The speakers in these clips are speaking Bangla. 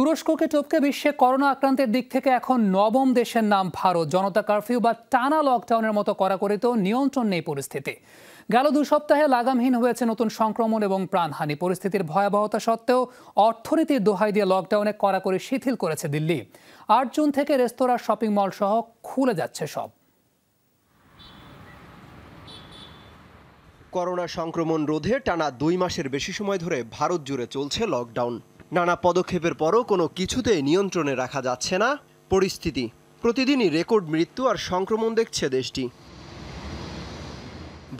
তুরস্ককে টপকে বিশ্বে করোনা আক্রান্তের দিক থেকে এখন নবম দেশের নাম ভারত জনতা কারফিউ বা টানা লকডাউনের মতো কড়াকড়িতেও নিয়ন্ত্রণ নেই পরিস্থিতি গেল দু সপ্তাহে লাগামহীন হয়েছে নতুন সংক্রমণ এবং প্রাণহানি পরিস্থিতির ভয়াবহতা সত্ত্বেও অর্থনীতির দোহাই দিয়ে লকডাউনে কড়াকড়ি শিথিল করেছে দিল্লি আট জুন থেকে রেস্তোরাঁ শপিং মল সহ খুলে যাচ্ছে সব করোনা সংক্রমণ রোধে টানা দুই মাসের বেশি সময় ধরে ভারত জুড়ে চলছে লকডাউন নানা পদক্ষেপের পরও কোনো কিছুতে নিয়ন্ত্রণে রাখা যাচ্ছে না পরিস্থিতি প্রতিদিনই রেকর্ড মৃত্যু আর সংক্রমণ দেখছে দেশটি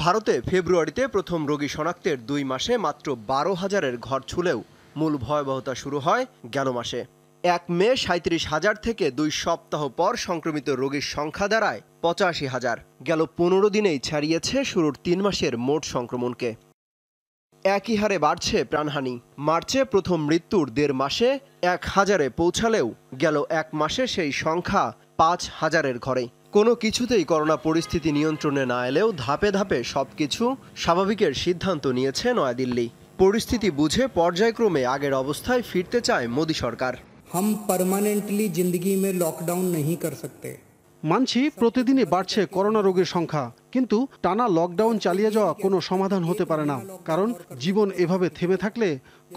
ভারতে ফেব্রুয়ারিতে প্রথম রোগী শনাক্তের দুই মাসে মাত্র বারো হাজারের ঘর ছুলেও মূল ভয়াবহতা শুরু হয় গেল মাসে এক মে সাঁত্রিশ হাজার থেকে দুই সপ্তাহ পর সংক্রমিত রোগীর সংখ্যা দাঁড়ায় পঁচাশি হাজার গেল পনেরো দিনেই ছাড়িয়েছে শুরুর তিন মাসের মোট সংক্রমণকে একই হারে বাড়ছে প্রাণহানি মার্চে প্রথম মৃত্যুর দেড় মাসে এক হাজারে পৌঁছালেও গেল এক মাসে সেই সংখ্যা পাঁচ হাজারের ঘরে কোনো কিছুতেই করোনা পরিস্থিতি নিয়ন্ত্রণে না এলেও ধাপে ধাপে সব কিছু স্বাভাবিকের সিদ্ধান্ত নিয়েছে নয়াদিল্লি পরিস্থিতি বুঝে পর্যায়ক্রমে আগের অবস্থায় ফিরতে চায় মোদী সরকার হাম পার্মানেন্টলি জিন্দগি মে লকডাউন नहीं কর সকতে মানছি প্রতিদিনই বাড়ছে করোনা রোগীর সংখ্যা কিন্তু টানা লকডাউন চালিয়ে যাওয়া কোনো সমাধান হতে পারে না কারণ জীবন এভাবে থেমে থাকলে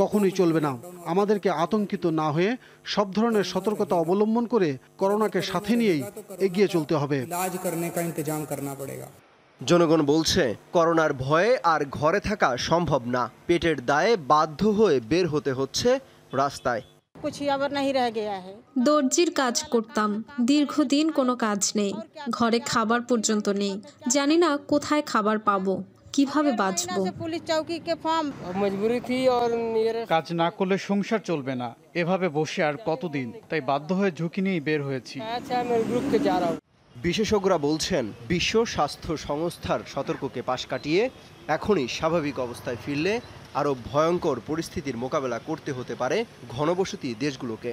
কখনোই চলবে না আমাদেরকে আতঙ্কিত না হয়ে সব ধরনের সতর্কতা অবলম্বন করে করোনাকে সাথে নিয়েই এগিয়ে চলতে হবে জনগণ বলছে করোনার ভয়ে আর ঘরে থাকা সম্ভব না পেটের দায়ে বাধ্য হয়ে বের হতে হচ্ছে রাস্তায় দর্জির কাজ করতাম দীর্ঘদিন কোনো কাজ নেই ঘরে খাবার পর্যন্ত নেই জানি না কোথায় খাবার পাবো কিভাবে বাঁচব কাজ না করলে সংসার চলবে না এভাবে বসে আর কতদিন তাই বাধ্য হয়ে ঝুঁকি নিয়েই বের হয়েছি আচ্ছা বিশেষজ্ঞরা বলছেন বিশ্ব স্বাস্থ্য সংস্থার সতর্ককে পাশ কাটিয়ে এখনই স্বাভাবিক অবস্থায় ফিরলে আরও ভয়ঙ্কর পরিস্থিতির মোকাবেলা করতে হতে পারে ঘনবসতি দেশগুলোকে